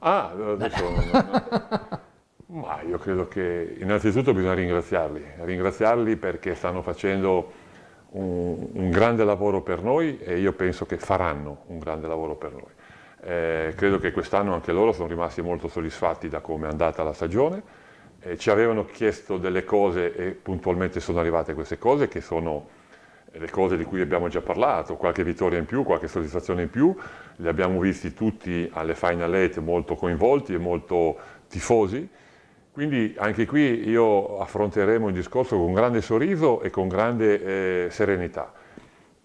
Ah, adesso... Ma io credo che innanzitutto bisogna ringraziarli, ringraziarli perché stanno facendo un, un, grande lavoro per noi e io penso che faranno un grande lavoro per noi. Eh, credo che quest'anno anche loro sono rimasti molto soddisfatti da come è andata la stagione, eh, ci avevano chiesto delle cose e puntualmente sono arrivate queste cose che sono eh, le cose di cui abbiamo già parlato, qualche vittoria in più, qualche soddisfazione in più, li abbiamo visti tutti alle Final Eight molto coinvolti e molto tifosi quindi anche qui io affronteremo il discorso con grande sorriso e con grande eh, serenità.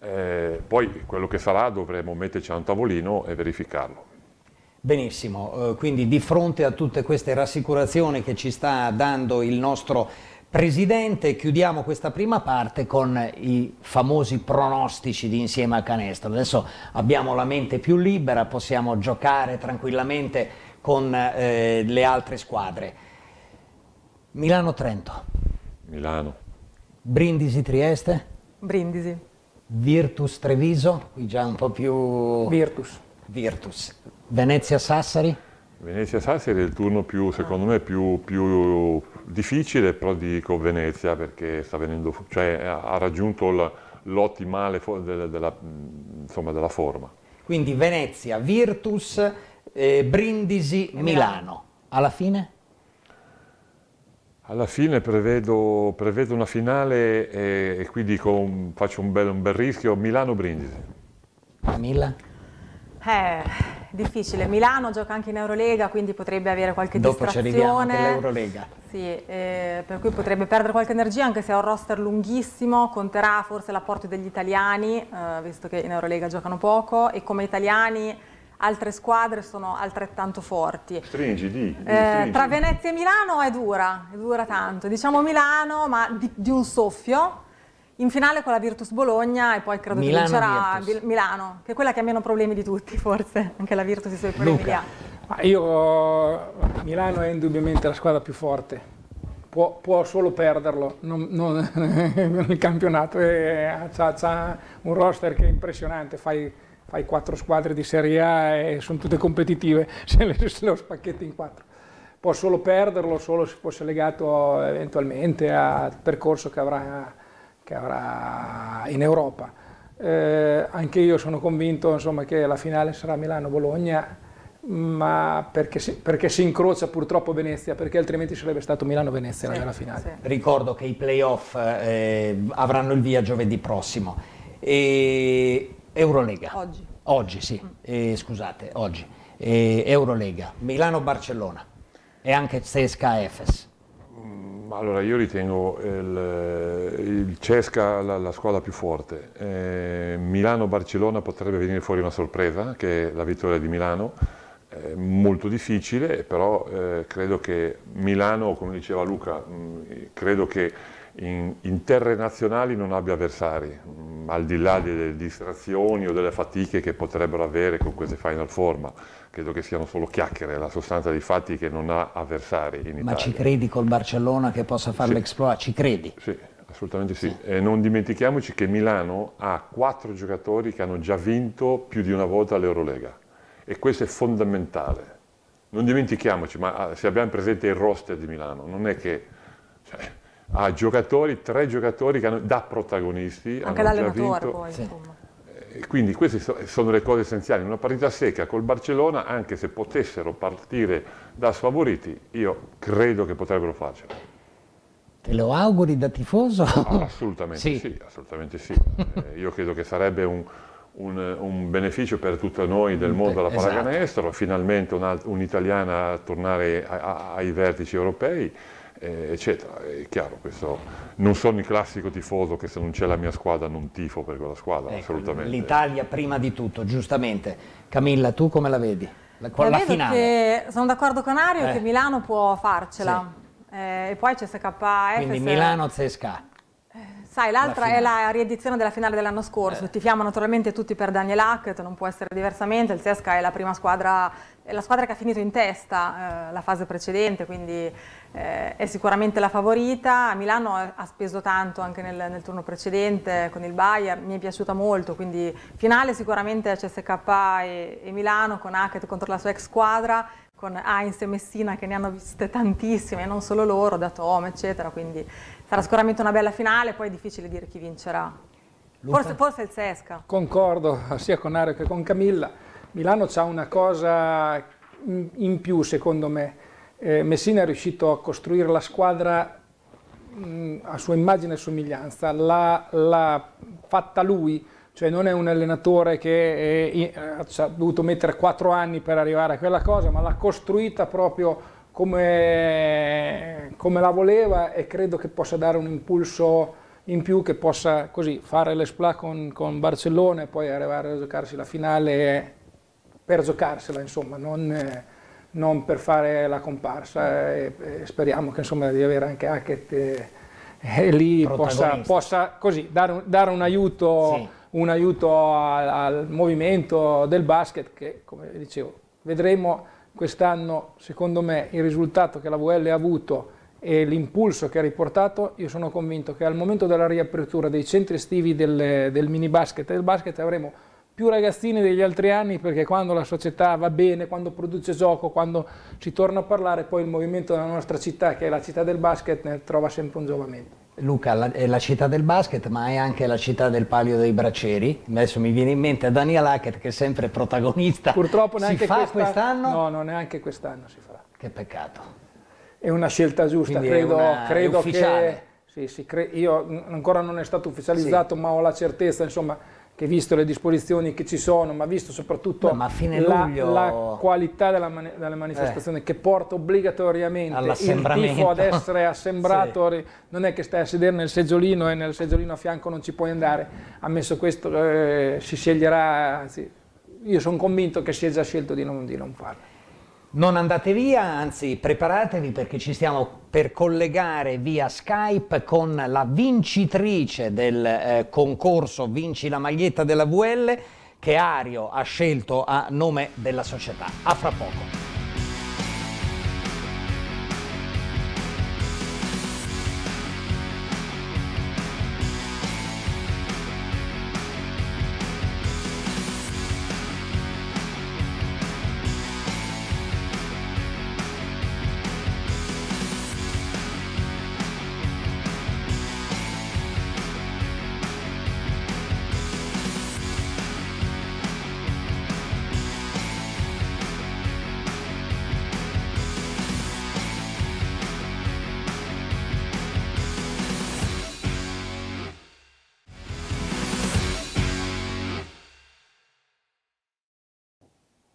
Eh, poi quello che sarà dovremo metterci a un tavolino e verificarlo. Benissimo, eh, quindi di fronte a tutte queste rassicurazioni che ci sta dando il nostro Presidente, chiudiamo questa prima parte con i famosi pronostici di Insieme al Canestro. Adesso abbiamo la mente più libera, possiamo giocare tranquillamente con eh, le altre squadre. Milano-Trento. Milano. Brindisi-Trieste. Brindisi. Virtus-Treviso, qui già un po' più... Virtus. Virtus. Venezia-Sassari. Venezia-Sassari è il turno più, secondo me, più, più difficile, però dico Venezia perché sta venendo, cioè ha raggiunto l'ottimale della, della, della, forma. Quindi Venezia, Virtus, eh, Brindisi, Milano. Alla fine? Alla fine prevedo, prevedo una finale e, e qui dico, faccio un bel, un bel rischio, Milano-Brindisi. Milan? Eh, difficile. Milano gioca anche in Eurolega, quindi potrebbe avere qualche Dopo distrazione. dell'Eurolega. Sì, eh, per cui potrebbe perdere qualche energia, anche se ha un roster lunghissimo, conterà forse l'apporto degli italiani, eh, visto che in Eurolega giocano poco, e come italiani altre squadre sono altrettanto forti. Stringi, di. eh, tra Venezia e Milano è dura, è dura tanto. Diciamo Milano, ma di, di un soffio in finale con la Virtus Bologna e poi credo Milano che vincerà Virtus. Milano, che è quella che ha meno problemi di tutti forse, anche la Virtus i suoi problemi Luca. li io, Milano è indubbiamente la squadra più forte, può, può solo perderlo non, non, il campionato, ha un roster che è impressionante, fai fai quattro squadre di Serie A e sono tutte competitive se, lo spacchetti in quattro. Può solo perderlo solo se fosse legato eh, eventualmente al percorso che avrà, che avrà in Europa. Eh, anche io sono convinto insomma, che la finale sarà Milano-Bologna, ma perché si, perché si, incrocia purtroppo Venezia, perché altrimenti sarebbe stato Milano-Venezia sì, nella finale. Sì. Ricordo che i playoff eh, avranno il via giovedì prossimo. E Eurolega. Oggi. Oggi, sì, mm. Eh, scusate, oggi. Eh, Eurolega, Milano-Barcellona e anche cesca Efes. Mm, allora io ritengo il, il Cesca la, la, squadra più forte, eh, Milano-Barcellona potrebbe venire fuori una sorpresa che è la vittoria di Milano, eh, molto difficile però eh, credo che Milano, come diceva Luca, mh, mm, credo che in, in terre nazionali non abbia avversari, mh, mm, al di là delle distrazioni o delle fatiche che potrebbero avere con queste final forma. Credo che siano solo chiacchiere, la sostanza dei fatti è che non ha avversari in Italia. Ma ci credi col Barcellona che possa fare sì. l'exploit? Ci credi? Sì, assolutamente sì. sì. E non dimentichiamoci che Milano ha quattro giocatori che hanno già vinto più di una volta l'Eurolega e questo è fondamentale. Non dimentichiamoci, ma ah, se abbiamo presente il roster di Milano, non è che... Cioè, a giocatori, tre giocatori che hanno, da protagonisti Anche l'allenatore Poi, sì. Eh, quindi queste sono le cose essenziali. Una partita secca col Barcellona, anche se potessero partire da sfavoriti, io credo che potrebbero farcela. Te lo auguri da tifoso? Ah, assolutamente sì, sì, assolutamente sì. eh, io credo che sarebbe un, un, un, beneficio per tutti noi del mondo alla esatto. pallacanestro, esatto. finalmente un'italiana un tornare a, a, ai vertici europei. Eh, eccetera. È chiaro, questo, non sono il classico tifoso che se non c'è la mia squadra non tifo per quella squadra, ecco, assolutamente. L'Italia prima di tutto, giustamente. Camilla, tu come la vedi? La, con la, la eh, finale. sono d'accordo con Ario eh. che Milano può farcela. Sì. Eh, e poi CSK Quindi Milano CSK. Eh, sai, l'altra la è la riedizione della finale dell'anno scorso, eh. tifiamo naturalmente tutti per Daniel Hackett, non può essere diversamente, il Cesca è la prima squadra, è la squadra che ha finito in testa eh, la fase precedente, quindi eh, è sicuramente la favorita, a Milano ha, speso tanto anche nel, nel, turno precedente con il Bayern, mi è piaciuta molto, quindi finale sicuramente CSK e, e Milano con Hackett contro la sua ex squadra, con Heinz e Messina che ne hanno viste tantissime, non solo loro, da Tom eccetera, quindi sarà sicuramente una bella finale, poi è difficile dire chi vincerà. Forse, forse, il Sesca. Concordo sia con Ario che con Camilla. Milano ha una cosa in più secondo me, eh, Messina è riuscito a costruire la squadra mh, mm, a sua immagine e somiglianza, l'ha fatta lui, cioè non è un allenatore che eh, cioè, ha dovuto mettere quattro anni per arrivare a quella cosa, ma l'ha costruita proprio come, come, la voleva e credo che possa dare un impulso in più che possa così fare l'esplat con, con Barcellona e poi arrivare a giocarsi la finale per giocarsela, insomma, non, eh, non per fare la comparsa eh, e, e speriamo che, insomma, di avere anche Hackett e, eh, e lì possa, possa così, dare, dare, un aiuto, sì. un aiuto al, al movimento del basket che come dicevo vedremo quest'anno secondo me il risultato che la VL ha avuto e l'impulso che ha riportato, io sono convinto che al momento della riapertura dei centri estivi del, del mini basket e del basket avremo più ragazzini degli altri anni perché quando la società va bene, quando produce gioco, quando si torna a parlare, poi il movimento della nostra città, che è la città del basket, ne trova sempre un giovamento. Luca è la città del basket ma è anche la città del palio dei braceri. adesso mi viene in mente Daniel Hackett che è sempre protagonista purtroppo neanche quest'anno no, no neanche quest'anno si farà che peccato è una scelta giusta Quindi credo, una, credo che sì, sì, cre io ancora non è stato ufficializzato sì. ma ho la certezza insomma che visto le disposizioni che ci sono, ma visto soprattutto no, ma la, luglio... la, qualità della, mani della manifestazione eh. che porta obbligatoriamente il tifo ad essere assembrato, sì. non è che stai a sedere nel seggiolino e nel seggiolino a fianco non ci puoi andare, ammesso questo eh, si sceglierà, anzi, io sono convinto che si è già scelto di non, di non farlo. Non andate via, anzi preparatevi perché ci stiamo per collegare via Skype con la vincitrice del eh, concorso Vinci la maglietta della VL che Ario ha scelto a nome della società. A fra poco.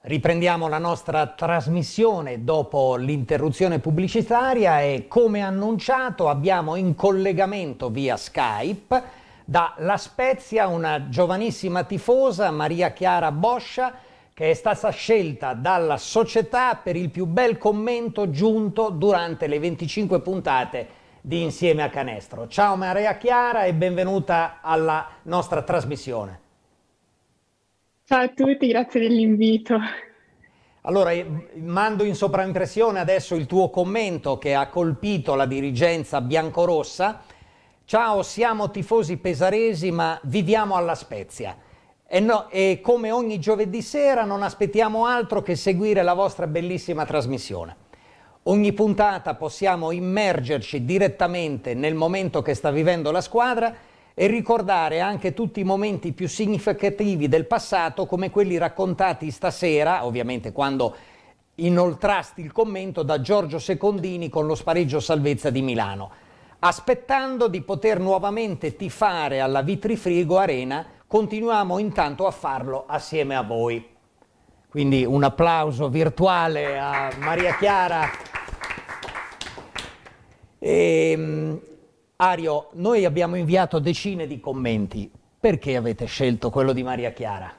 Riprendiamo la nostra trasmissione dopo l'interruzione pubblicitaria e come annunciato abbiamo in collegamento via Skype da La Spezia una giovanissima tifosa Maria Chiara Boscia che è stata scelta dalla società per il più bel commento giunto durante le 25 puntate di Insieme a Canestro. Ciao Maria Chiara e benvenuta alla nostra trasmissione. Ciao a tutti, grazie dell'invito. Allora, eh, mando in sovraimpressione adesso il tuo commento che ha colpito la dirigenza biancorossa. Ciao, siamo tifosi pesaresi ma viviamo alla Spezia. E, no, e come ogni giovedì sera non aspettiamo altro che seguire la vostra bellissima trasmissione. Ogni puntata possiamo immergerci direttamente nel momento che sta vivendo la squadra e ricordare anche tutti i momenti più significativi del passato come quelli raccontati stasera, ovviamente quando inoltrasti il commento da Giorgio Secondini con lo spareggio salvezza di Milano, aspettando di poter nuovamente tifare alla Vitrifrigo Arena, continuiamo intanto a farlo assieme a voi. Quindi un applauso virtuale a Maria Chiara. E, ehm, Ario, noi abbiamo inviato decine di commenti. Perché avete scelto quello di Maria Chiara?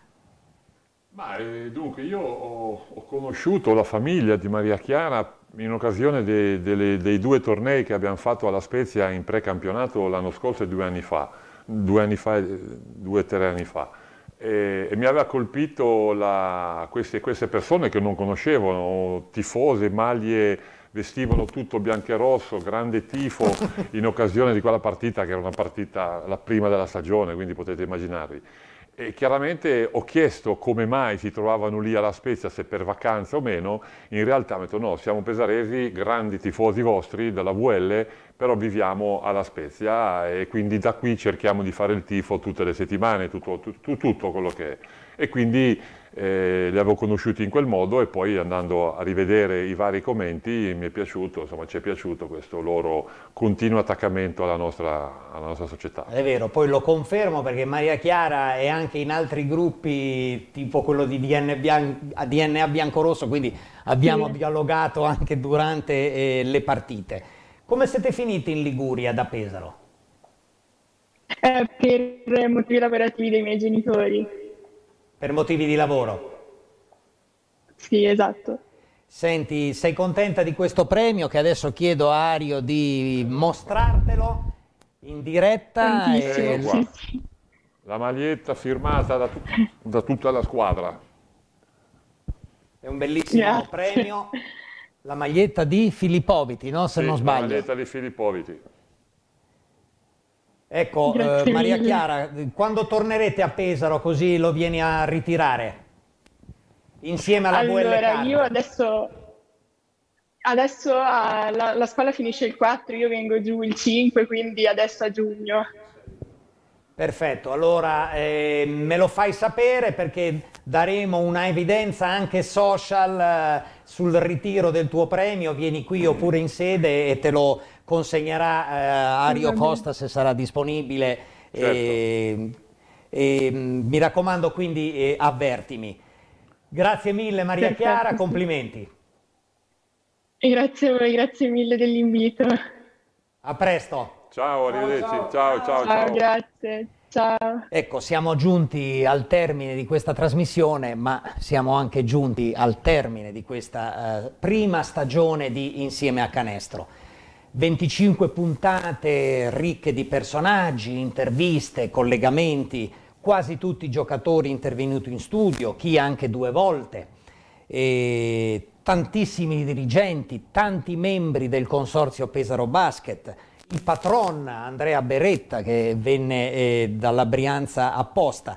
Ma, eh, dunque, io ho, ho, conosciuto la famiglia di Maria Chiara in occasione de, de, de, dei due tornei che abbiamo fatto alla Spezia in precampionato l'anno scorso e due anni fa, due anni fa, due o tre anni fa. E, e mi aveva colpito la, queste, queste persone che non conoscevano, tifose, maglie vestivano tutto bianco e rosso, grande tifo in occasione di quella partita che era una partita la prima della stagione, quindi potete immaginarvi. E chiaramente ho chiesto come mai si trovavano lì alla Spezia, se per vacanza o meno, in realtà mi hanno detto no, siamo pesaresi, grandi tifosi vostri della VL però viviamo alla Spezia e quindi da qui cerchiamo di fare il tifo tutte le settimane, tutto, tutto, tutto quello che è. E quindi eh, li avevo conosciuti in quel modo e poi andando a rivedere i vari commenti mi è piaciuto, insomma ci è piaciuto questo loro continuo attaccamento alla nostra, alla nostra società. È vero, poi lo confermo perché Maria Chiara è anche in altri gruppi tipo quello di DNA, bian DNA biancorosso, quindi abbiamo sì. Mm. dialogato anche durante eh, le partite. Come siete finiti in Liguria da Pesaro? Eh, per eh, motivi lavorativi dei miei genitori. Per motivi di lavoro? Sì, esatto. Senti, sei contenta di questo premio che adesso chiedo a Ario di mostrartelo in diretta? e... sì, sì. La maglietta firmata da, tu da, tutta la squadra. È un bellissimo Grazie. premio. La maglietta di Filippoviti, no? se sì, non sbaglio. La maglietta di Filippoviti. Ecco, eh, Maria Chiara, quando tornerete a Pesaro così lo vieni a ritirare? Insieme alla allora, Allora, io adesso, adesso ah, la, la scuola finisce il 4, io vengo giù il 5, quindi adesso a giugno. Perfetto, allora eh, me lo fai sapere perché daremo una evidenza anche social eh, sul ritiro del tuo premio, vieni qui oppure in sede e te lo consegnerà eh, Ario Costa se sarà disponibile. Certo. E, e, mm, mi raccomando quindi eh, avvertimi. Grazie mille Maria Perfetto. Chiara, complimenti. Grazie a voi, grazie mille dell'invito. A presto. Ciao, arrivederci. Ciao, ciao, ciao. ciao. ciao. Grazie. Ciao. Ecco, siamo giunti al termine di questa trasmissione, ma siamo anche giunti al termine di questa eh, prima stagione di Insieme a Canestro. 25 puntate ricche di personaggi, interviste, collegamenti, quasi tutti i giocatori intervenuti in studio, chi anche due volte, e tantissimi dirigenti, tanti membri del consorzio Pesaro Basket il patron Andrea Beretta che venne eh, dalla Brianza apposta.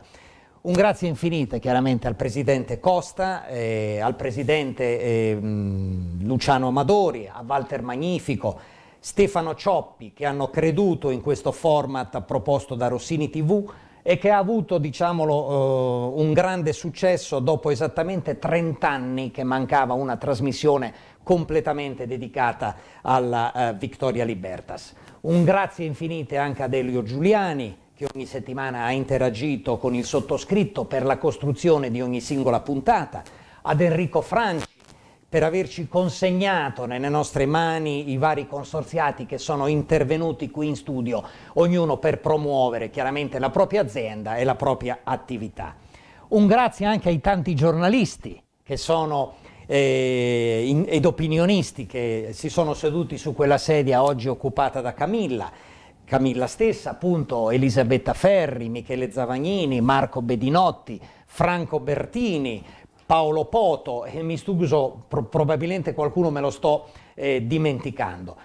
Un grazie infinito chiaramente al Presidente Costa, eh, al Presidente eh, mm, Luciano Amadori, a Walter Magnifico, Stefano Cioppi che hanno creduto in questo format proposto da Rossini TV e che ha avuto diciamolo, eh, un grande successo dopo esattamente 30 anni che mancava una trasmissione completamente dedicata alla eh, Victoria Libertas. Un grazie infinite anche ad Elio Giuliani, che ogni settimana ha interagito con il sottoscritto per la costruzione di ogni singola puntata, ad Enrico Franci per averci consegnato nelle nostre mani i vari consorziati che sono intervenuti qui in studio, ognuno per promuovere chiaramente la propria azienda e la propria attività. Un grazie anche ai tanti giornalisti che sono eh, in, ed opinionisti che si sono seduti su quella sedia oggi occupata da Camilla. Camilla stessa, appunto, Elisabetta Ferri, Michele Zavagnini, Marco Bedinotti, Franco Bertini, Paolo Poto, e mi scuso, pro probabilmente qualcuno me lo sto eh, dimenticando.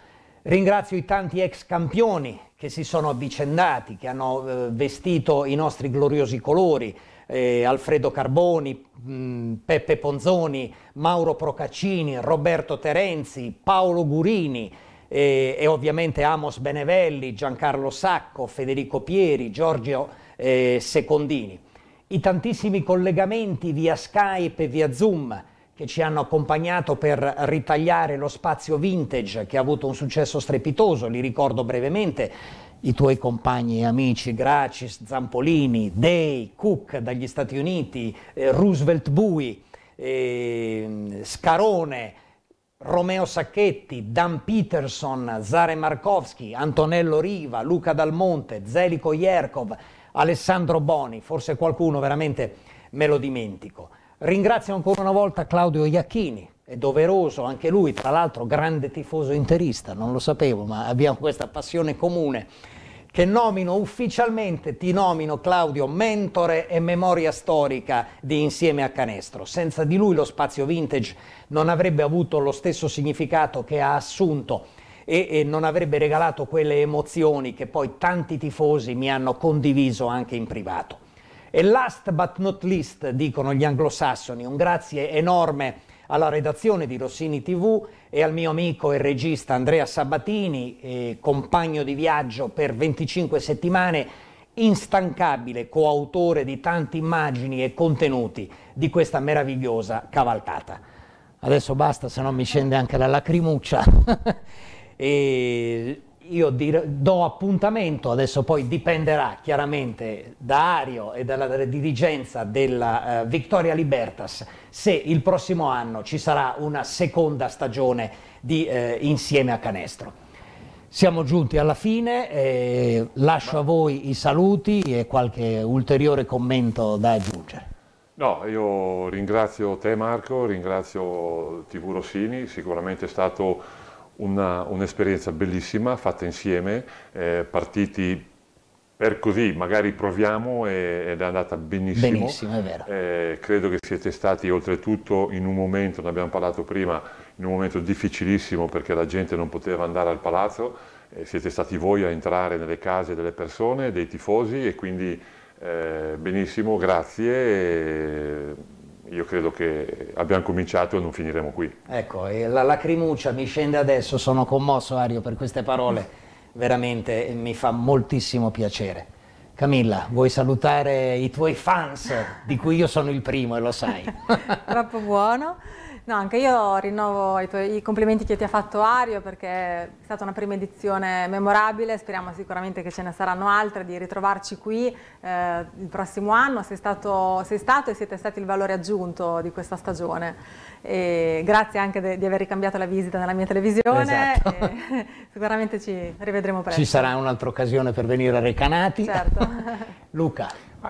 Ringrazio i tanti ex campioni che si sono avvicendati, che hanno eh, vestito i nostri gloriosi colori, eh, Alfredo Carboni, mh, mm, Peppe Ponzoni, Mauro Procaccini, Roberto Terenzi, Paolo Gurini eh, e ovviamente Amos Benevelli, Giancarlo Sacco, Federico Pieri, Giorgio eh, Secondini. I tantissimi collegamenti via Skype e via Zoom che ci hanno accompagnato per ritagliare lo spazio vintage che ha avuto un successo strepitoso, li ricordo brevemente, i tuoi compagni e amici Gracis, Zampolini, Day, Cook dagli Stati Uniti, eh, Roosevelt Bui, eh, Scarone, Romeo Sacchetti, Dan Peterson, Zare Markovski, Antonello Riva, Luca Dalmonte, Zelico Jerkov, Alessandro Boni, forse qualcuno veramente me lo dimentico. Ringrazio ancora una volta Claudio Iacchini è doveroso, anche lui tra l'altro grande tifoso interista, non lo sapevo, ma abbiamo questa passione comune, che nomino ufficialmente, ti nomino Claudio, mentore e memoria storica di Insieme a Canestro. Senza di lui lo spazio vintage non avrebbe avuto lo stesso significato che ha assunto e, e non avrebbe regalato quelle emozioni che poi tanti tifosi mi hanno condiviso anche in privato. E last but not least, dicono gli anglosassoni, un grazie enorme alla redazione di Rossini TV e al mio amico e regista Andrea Sabatini, eh, compagno di viaggio per 25 settimane, instancabile coautore di tante immagini e contenuti di questa meravigliosa cavalcata. Adesso basta, se no mi scende anche la lacrimuccia. e io do appuntamento, adesso poi dipenderà chiaramente da Ario e dalla dirigenza della uh, Victoria Libertas se il prossimo anno ci sarà una seconda stagione di uh, Insieme a Canestro. Siamo giunti alla fine, eh, lascio a voi i saluti e qualche ulteriore commento da aggiungere. No, io ringrazio te Marco, ringrazio TV Rossini, sicuramente è stato un'esperienza bellissima fatta insieme, eh, partiti per così, magari proviamo e, ed è andata benissimo. Benissimo, è vero. Eh, credo che siete stati oltretutto in un momento, ne abbiamo parlato prima, in un momento difficilissimo perché la gente non poteva andare al palazzo, eh, siete stati voi a entrare nelle case delle persone, dei tifosi e quindi eh, benissimo, grazie. E, io credo che abbiamo cominciato e non finiremo qui. Ecco, la lacrimuccia mi scende adesso, sono commosso Ario per queste parole, veramente mi fa moltissimo piacere. Camilla, vuoi salutare i tuoi fans, di cui io sono il primo e lo sai. Troppo buono. No, anche io rinnovo i, tuoi, i complimenti che ti ha fatto Ario perché è stata una prima edizione memorabile, speriamo sicuramente che ce ne saranno altre, di ritrovarci qui eh, il prossimo anno, sei stato, sei stato, e siete stati il valore aggiunto di questa stagione. E grazie anche de, di aver ricambiato la visita nella mia televisione, esatto. sicuramente ci rivedremo presto. Ci sarà un'altra occasione per venire a Recanati. Certo. Luca.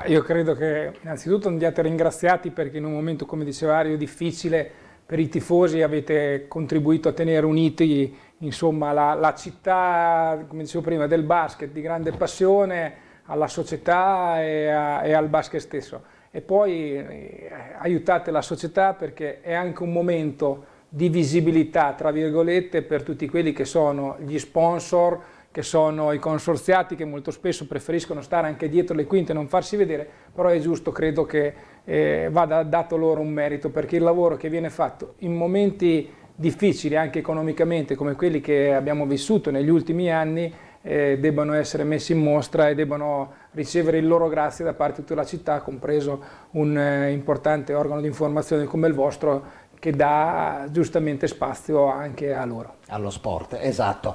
Io credo che innanzitutto andiate ringraziati perché in un momento, come diceva Ario, difficile per i tifosi avete contribuito a tenere uniti insomma, la, la, città, come dicevo prima, del basket di grande passione alla società e, a, e al basket stesso. E poi eh, aiutate la società perché è anche un momento di visibilità, tra virgolette, per tutti quelli che sono gli sponsor, che sono i consorziati che molto spesso preferiscono stare anche dietro le quinte e non farsi vedere, però è giusto, credo che eh, vada dato loro un merito perché il lavoro che viene fatto in momenti difficili anche economicamente come quelli che abbiamo vissuto negli ultimi anni eh, debbano essere messi in mostra e debbano ricevere il loro grazie da parte di tutta la città, compreso un eh, importante organo di informazione come il vostro che dà giustamente spazio anche a loro. Allo sport, esatto.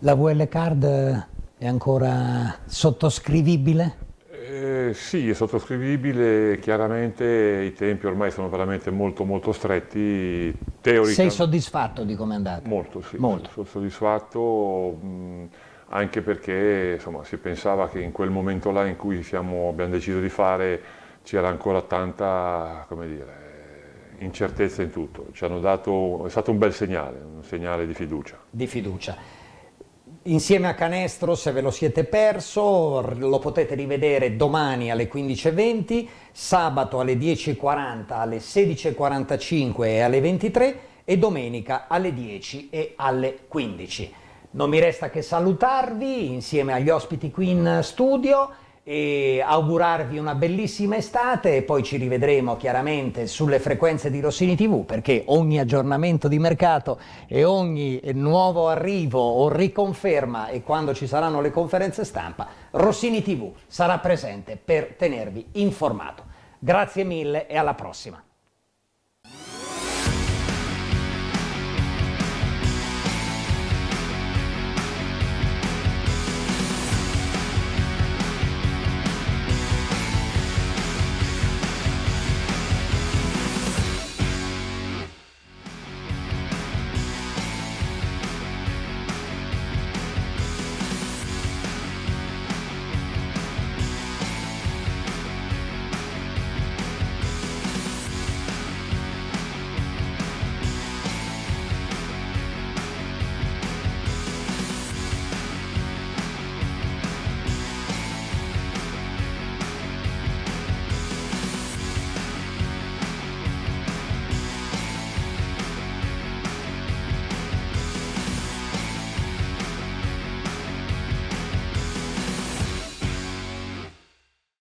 La VL Card è ancora sottoscrivibile? Eh, sì, è sottoscrivibile, chiaramente i tempi ormai sono veramente molto molto stretti. teoricamente. Sei soddisfatto di come è andato? Molto, sì, molto. sono soddisfatto anche perché insomma, si pensava che in quel momento là in cui siamo, abbiamo deciso di fare c'era ancora tanta dire, incertezza in tutto. Dato, è stato un bel segnale, un segnale di fiducia. Di fiducia. Insieme a Canestro, se ve lo siete perso, lo potete rivedere domani alle 15.20, sabato alle 10.40, alle 16.45 e alle 23 e domenica alle 10 e alle 15. Non mi resta che salutarvi insieme agli ospiti qui in studio e augurarvi una bellissima estate e poi ci rivedremo chiaramente sulle frequenze di Rossini TV perché ogni aggiornamento di mercato e ogni nuovo arrivo o riconferma e quando ci saranno le conferenze stampa Rossini TV sarà presente per tenervi informato. Grazie mille e alla prossima.